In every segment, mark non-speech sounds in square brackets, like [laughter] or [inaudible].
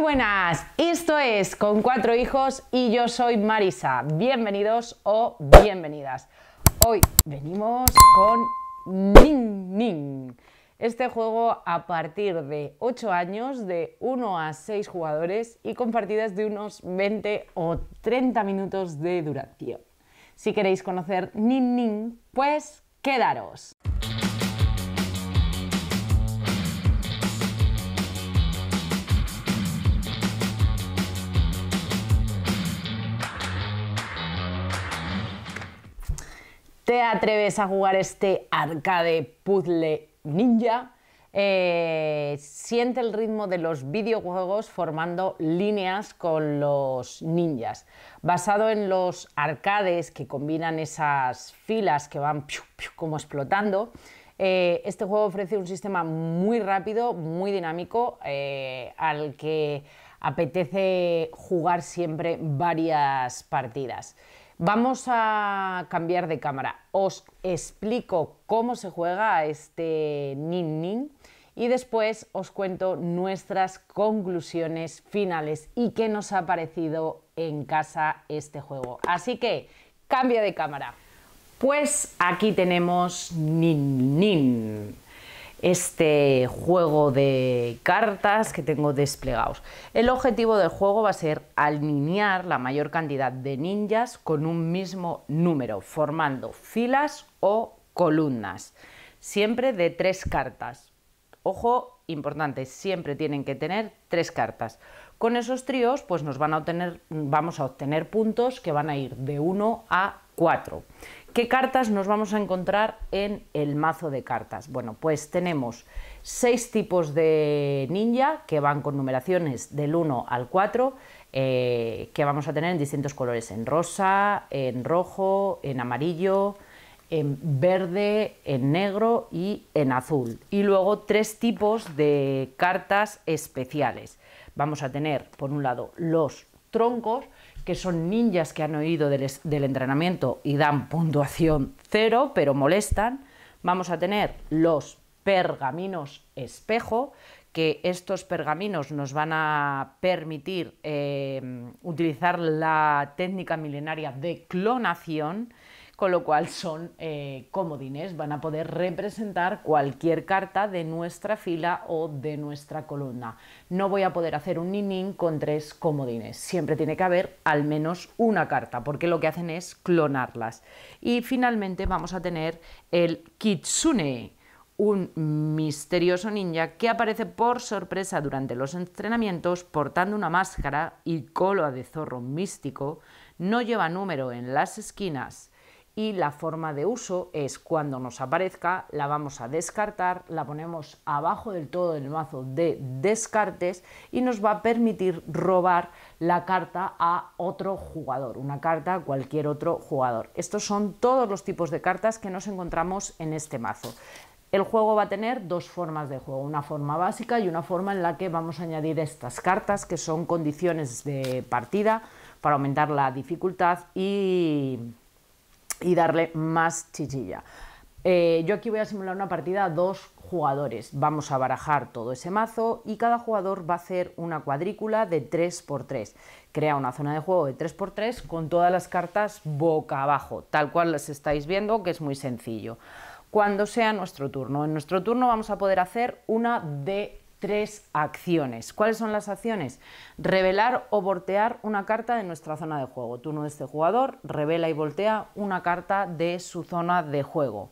buenas, esto es Con cuatro hijos y yo soy Marisa. Bienvenidos o bienvenidas. Hoy venimos con Ning Ning. Este juego a partir de 8 años, de 1 a 6 jugadores y con partidas de unos 20 o 30 minutos de duración. Si queréis conocer Ning Ning, pues quedaros. te atreves a jugar este arcade puzzle ninja, eh, siente el ritmo de los videojuegos formando líneas con los ninjas. Basado en los arcades que combinan esas filas que van piu, como explotando, eh, este juego ofrece un sistema muy rápido, muy dinámico, eh, al que apetece jugar siempre varias partidas. Vamos a cambiar de cámara. Os explico cómo se juega a este nin nin y después os cuento nuestras conclusiones finales y qué nos ha parecido en casa este juego. Así que cambio de cámara. Pues aquí tenemos nin nin este juego de cartas que tengo desplegados. El objetivo del juego va a ser alinear la mayor cantidad de ninjas con un mismo número, formando filas o columnas, siempre de tres cartas. Ojo, importante, siempre tienen que tener tres cartas. Con esos tríos, pues nos van a obtener, vamos a obtener puntos que van a ir de 1 a 4. ¿Qué cartas nos vamos a encontrar en el mazo de cartas? Bueno, pues tenemos seis tipos de ninja que van con numeraciones del 1 al 4, eh, que vamos a tener en distintos colores, en rosa, en rojo, en amarillo, en verde, en negro y en azul. Y luego tres tipos de cartas especiales. Vamos a tener, por un lado, los troncos, que son ninjas que han oído del, entrenamiento y dan puntuación cero, pero molestan. Vamos a tener los pergaminos espejo, que estos pergaminos nos van a permitir eh, utilizar la técnica milenaria de clonación con lo cual son eh, comodines, van a poder representar cualquier carta de nuestra fila o de nuestra columna. No voy a poder hacer un nin con tres comodines, siempre tiene que haber al menos una carta, porque lo que hacen es clonarlas. Y finalmente vamos a tener el kitsune, un misterioso ninja que aparece por sorpresa durante los entrenamientos portando una máscara y cola de zorro místico, no lleva número en las esquinas, y la forma de uso es cuando nos aparezca, la vamos a descartar, la ponemos abajo del todo del mazo de descartes y nos va a permitir robar la carta a otro jugador, una carta a cualquier otro jugador. Estos son todos los tipos de cartas que nos encontramos en este mazo. El juego va a tener dos formas de juego, una forma básica y una forma en la que vamos a añadir estas cartas que son condiciones de partida para aumentar la dificultad y y darle más chichilla. Eh, yo aquí voy a simular una partida a dos jugadores. Vamos a barajar todo ese mazo y cada jugador va a hacer una cuadrícula de 3x3. Crea una zona de juego de 3x3 con todas las cartas boca abajo, tal cual las estáis viendo, que es muy sencillo. Cuando sea nuestro turno. En nuestro turno vamos a poder hacer una de tres acciones. ¿Cuáles son las acciones? Revelar o voltear una carta de nuestra zona de juego. Turno de este jugador, revela y voltea una carta de su zona de juego.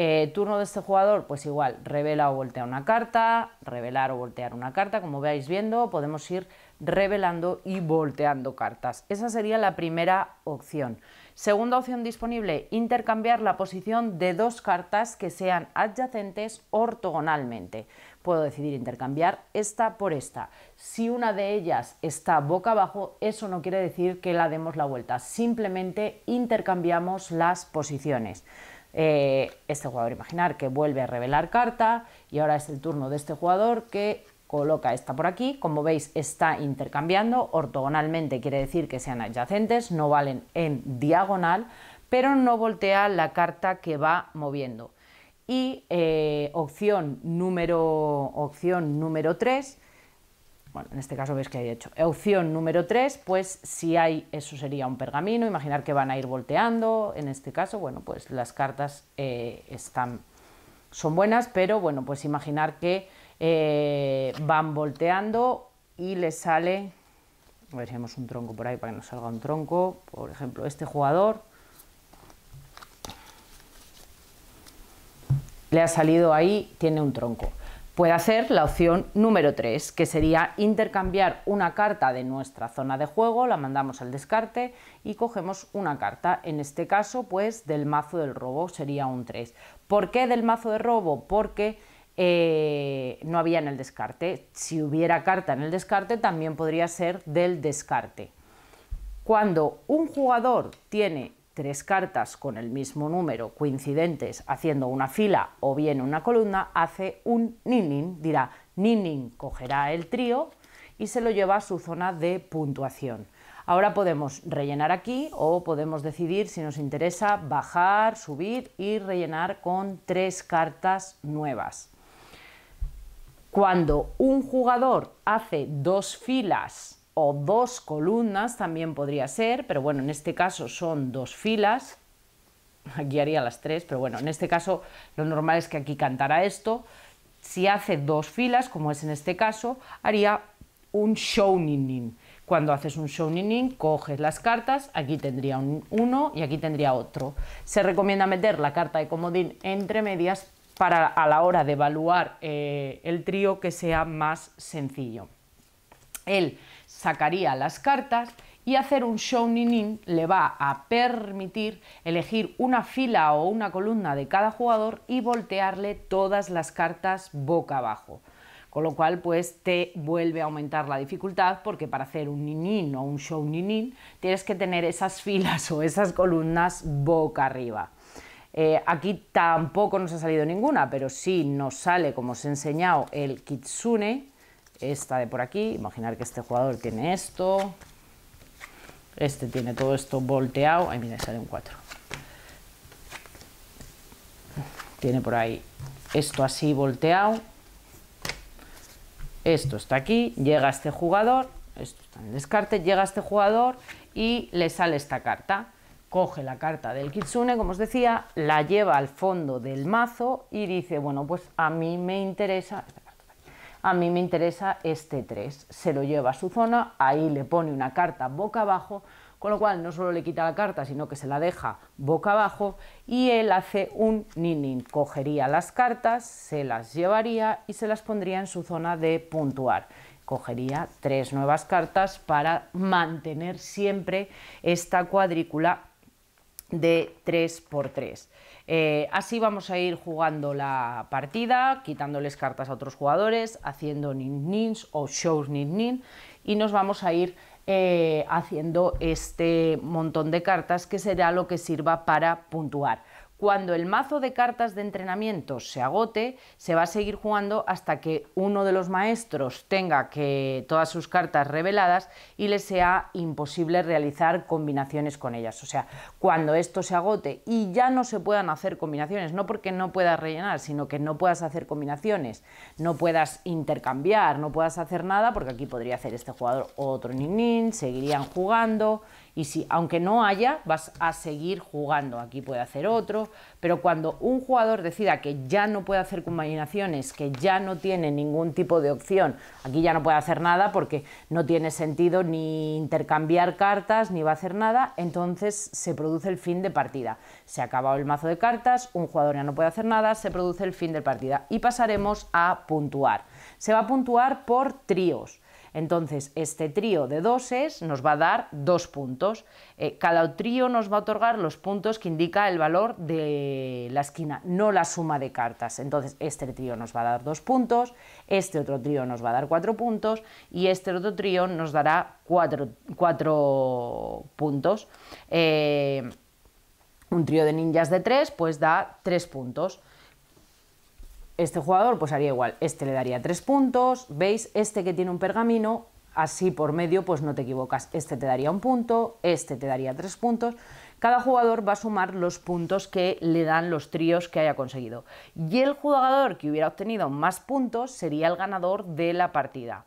Eh, turno de este jugador, pues igual, revela o voltea una carta, revelar o voltear una carta, como veáis viendo, podemos ir revelando y volteando cartas. Esa sería la primera opción. Segunda opción disponible, intercambiar la posición de dos cartas que sean adyacentes ortogonalmente. Puedo decidir intercambiar esta por esta. Si una de ellas está boca abajo, eso no quiere decir que la demos la vuelta, simplemente intercambiamos las posiciones. Eh, este jugador imaginar que vuelve a revelar carta y ahora es el turno de este jugador que coloca esta por aquí, como veis está intercambiando, ortogonalmente quiere decir que sean adyacentes, no valen en diagonal, pero no voltea la carta que va moviendo. Y eh, opción, número, opción número 3, bueno, en este caso veis que hay hecho. Opción número 3, pues si hay, eso sería un pergamino, imaginar que van a ir volteando, en este caso, bueno, pues las cartas eh, están, son buenas, pero bueno, pues imaginar que eh, van volteando y le sale, veremos un tronco por ahí para que nos salga un tronco, por ejemplo, este jugador le ha salido ahí, tiene un tronco. Puede hacer la opción número 3, que sería intercambiar una carta de nuestra zona de juego, la mandamos al descarte y cogemos una carta. En este caso, pues del mazo del robo sería un 3. ¿Por qué del mazo de robo? Porque eh, no había en el descarte. Si hubiera carta en el descarte, también podría ser del descarte. Cuando un jugador tiene tres cartas con el mismo número coincidentes haciendo una fila o bien una columna, hace un ninin, dirá ninin, cogerá el trío y se lo lleva a su zona de puntuación. Ahora podemos rellenar aquí o podemos decidir si nos interesa bajar, subir y rellenar con tres cartas nuevas. Cuando un jugador hace dos filas o dos columnas, también podría ser, pero bueno, en este caso son dos filas. Aquí haría las tres, pero bueno, en este caso lo normal es que aquí cantara esto. Si hace dos filas, como es en este caso, haría un shouninin. Cuando haces un shouninin, coges las cartas, aquí tendría uno y aquí tendría otro. Se recomienda meter la carta de comodín entre medias para a la hora de evaluar eh, el trío que sea más sencillo. Él sacaría las cartas y hacer un show ninín le va a permitir elegir una fila o una columna de cada jugador y voltearle todas las cartas boca abajo. Con lo cual, pues te vuelve a aumentar la dificultad porque para hacer un ninin o un show ninín tienes que tener esas filas [laughs] o esas columnas boca arriba. Eh, aquí tampoco nos ha salido ninguna, pero sí nos sale, como os he enseñado, el Kitsune, esta de por aquí. Imaginar que este jugador tiene esto, este tiene todo esto volteado. Ahí mira, sale un 4. Tiene por ahí esto así volteado. Esto está aquí, llega este jugador, esto está en el descarte, llega este jugador y le sale esta carta coge la carta del kitsune, como os decía, la lleva al fondo del mazo y dice, bueno, pues a mí me interesa, a mí me interesa este 3. Se lo lleva a su zona, ahí le pone una carta boca abajo, con lo cual no solo le quita la carta, sino que se la deja boca abajo y él hace un ninin, nin Cogería las cartas, se las llevaría y se las pondría en su zona de puntuar cogería tres nuevas cartas para mantener siempre esta cuadrícula de 3x3. Eh, así vamos a ir jugando la partida, quitándoles cartas a otros jugadores, haciendo nin-nins o shows nin-nin y nos vamos a ir eh, haciendo este montón de cartas que será lo que sirva para puntuar. Cuando el mazo de cartas de entrenamiento se agote, se va a seguir jugando hasta que uno de los maestros tenga que todas sus cartas reveladas y le sea imposible realizar combinaciones con ellas. O sea, cuando esto se agote y ya no se puedan hacer combinaciones, no porque no puedas rellenar, sino que no puedas hacer combinaciones, no puedas intercambiar, no puedas hacer nada, porque aquí podría hacer este jugador otro nin, seguirían jugando y si, aunque no haya, vas a seguir jugando. Aquí puede hacer otro, pero cuando un jugador decida que ya no puede hacer combinaciones, que ya no tiene ningún tipo de opción, aquí ya no puede hacer nada porque no tiene sentido ni intercambiar cartas ni va a hacer nada, entonces se produce el fin de partida. Se ha acabado el mazo de cartas, un jugador ya no puede hacer nada, se produce el fin de partida y pasaremos a puntuar. Se va a puntuar por tríos. Entonces, este trío de doses nos va a dar dos puntos. Eh, cada trío nos va a otorgar los puntos que indica el valor de la esquina, no la suma de cartas. Entonces, este trío nos va a dar dos puntos, este otro trío nos va a dar cuatro puntos y este otro trío nos dará cuatro, puntos. Eh, un trío de ninjas de tres pues da tres puntos este jugador pues haría igual, este le daría tres puntos, veis, este que tiene un pergamino, así por medio pues no te equivocas, este te daría un punto, este te daría tres puntos, cada jugador va a sumar los puntos que le dan los tríos que haya conseguido y el jugador que hubiera obtenido más puntos sería el ganador de la partida,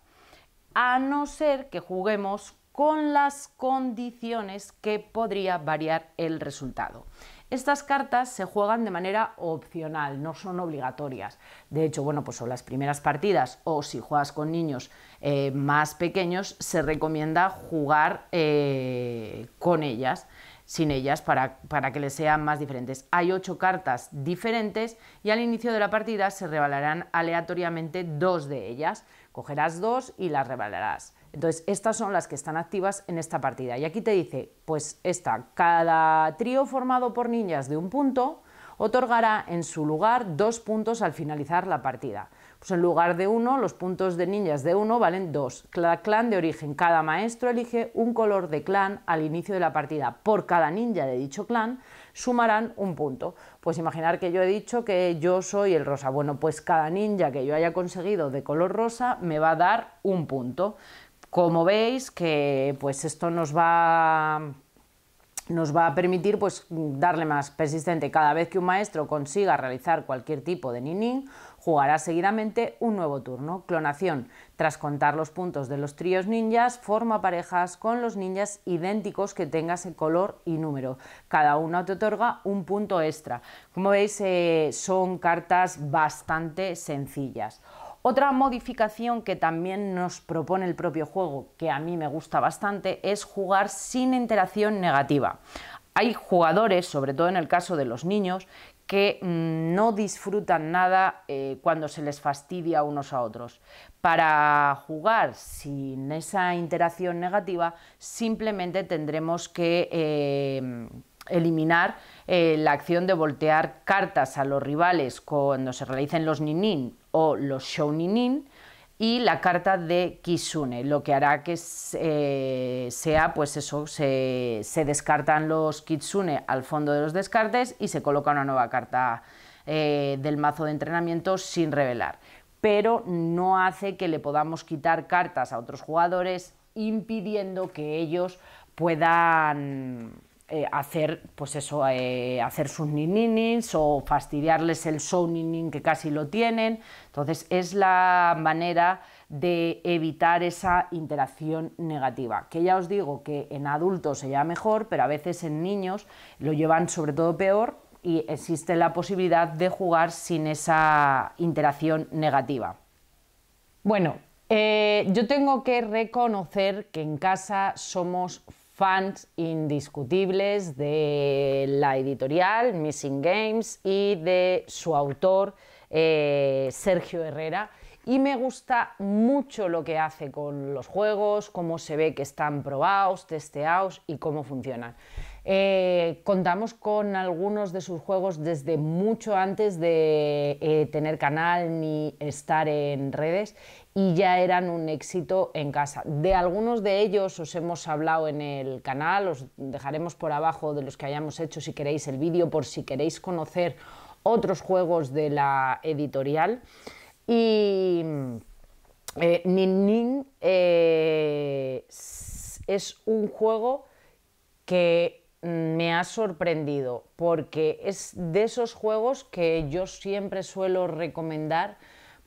a no ser que juguemos con las condiciones que podría variar el resultado. Estas cartas se juegan de manera opcional, no son obligatorias. De hecho, bueno, pues son las primeras partidas o si juegas con niños eh, más pequeños, se recomienda jugar eh, con ellas sin ellas para, para, que les sean más diferentes. Hay ocho cartas diferentes y al inicio de la partida se revelarán aleatoriamente dos de ellas. Cogerás dos y las revelarás. Entonces, estas son las que están activas en esta partida. Y aquí te dice, pues esta, cada trío formado por ninjas de un punto otorgará en su lugar dos puntos al finalizar la partida. Pues en lugar de uno, los puntos de ninjas de uno valen dos. Cada clan de origen, cada maestro elige un color de clan al inicio de la partida. Por cada ninja de dicho clan sumarán un punto. Pues imaginar que yo he dicho que yo soy el rosa. Bueno, pues cada ninja que yo haya conseguido de color rosa me va a dar un punto. Como veis que pues esto nos va nos va a permitir pues darle más persistente. Cada vez que un maestro consiga realizar cualquier tipo de ninín, jugará seguidamente un nuevo turno, clonación. Tras contar los puntos de los tríos ninjas, forma parejas con los ninjas idénticos que tengas en color y número. Cada uno te otorga un punto extra. Como veis, eh, son cartas bastante sencillas. Otra modificación que también nos propone el propio juego, que a mí me gusta bastante, es jugar sin interacción negativa. Hay jugadores, sobre todo en el caso de los niños, que mm, no disfrutan nada eh, cuando se les fastidia unos a otros. Para jugar sin esa interacción negativa, simplemente tendremos que eh, eliminar eh, la acción de voltear cartas a los rivales cuando se realicen los nin, o los shouninin y la carta de Kitsune, lo que hará que eh, sea, pues eso, se, descartan los Kitsune al fondo de los descartes y se coloca una nueva carta eh, del mazo de entrenamiento sin revelar. Pero no hace que le podamos quitar cartas a otros jugadores impidiendo que ellos puedan eh, hacer, pues eso, eh, hacer sus nininis o fastidiarles el show que casi lo tienen. Entonces es la manera de evitar esa interacción negativa, que ya os digo que en adultos se lleva mejor, pero a veces en niños lo llevan sobre todo peor y existe la posibilidad de jugar sin esa interacción negativa. Bueno, eh, yo tengo que reconocer que en casa somos fans indiscutibles de la editorial Missing Games y de su autor eh, Sergio Herrera. Y me gusta mucho lo que hace con los juegos, cómo se ve que están probados, testeados y cómo funcionan. Eh, contamos con algunos de sus juegos desde mucho antes de eh, tener canal ni estar en redes y ya eran un éxito en casa. De algunos de ellos os hemos hablado en el canal, os dejaremos por abajo de los que hayamos hecho si queréis el vídeo por si queréis conocer otros juegos de la editorial. Y eh, Nin, Nin eh, es un juego que me ha sorprendido porque es de esos juegos que yo siempre suelo recomendar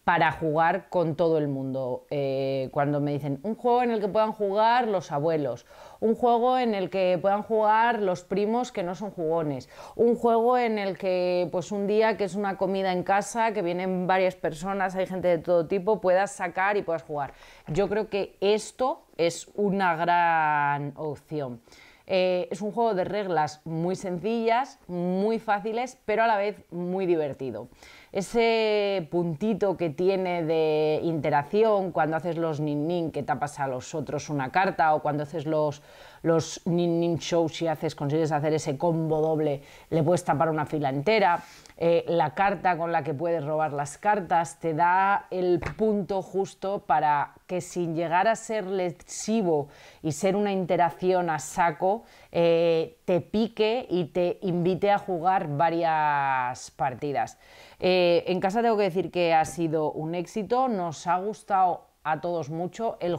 para jugar con todo el mundo. Eh, cuando me dicen un juego en el que puedan jugar los abuelos, un juego en el que puedan jugar los primos que no son jugones, un juego en el que pues un día que es una comida en casa, que vienen varias personas, hay gente de todo tipo, puedas sacar y puedas jugar. Yo creo que esto es una gran opción. Eh, es un juego de reglas muy sencillas, muy fáciles, pero a la vez muy divertido ese puntito que tiene de interacción cuando haces los nin-nin que tapas a los otros una carta o cuando haces los los nin nin show, si haces, consigues hacer ese combo doble, le puedes tapar una fila entera. Eh, la carta con la que puedes robar las cartas te da el punto justo para que sin llegar a ser lesivo y ser una interacción a saco, eh, te pique y te invite a jugar varias partidas. Eh, en casa tengo que decir que ha sido un éxito, nos ha gustado a todos mucho. El,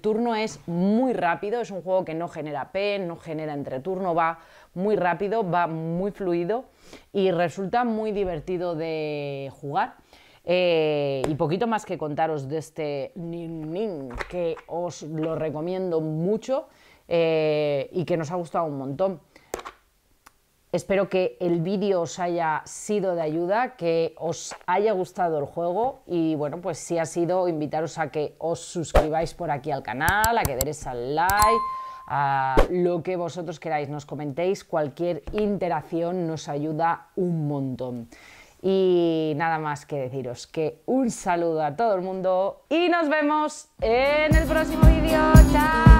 turno es muy rápido, es un juego que no genera P, no genera entreturno, va muy rápido, va muy fluido y resulta muy divertido de jugar. Eh, y poquito más que contaros de este Nin que os lo recomiendo mucho eh, y que nos ha gustado un montón. Espero que el vídeo os haya sido de ayuda, que os haya gustado el juego y bueno, pues si ha sido, invitaros a que os suscribáis por aquí al canal, a que deis al like, a lo que vosotros queráis, nos comentéis, cualquier interacción nos ayuda un montón. Y nada más que deciros que un saludo a todo el mundo y nos vemos en el próximo vídeo. ¡Chao!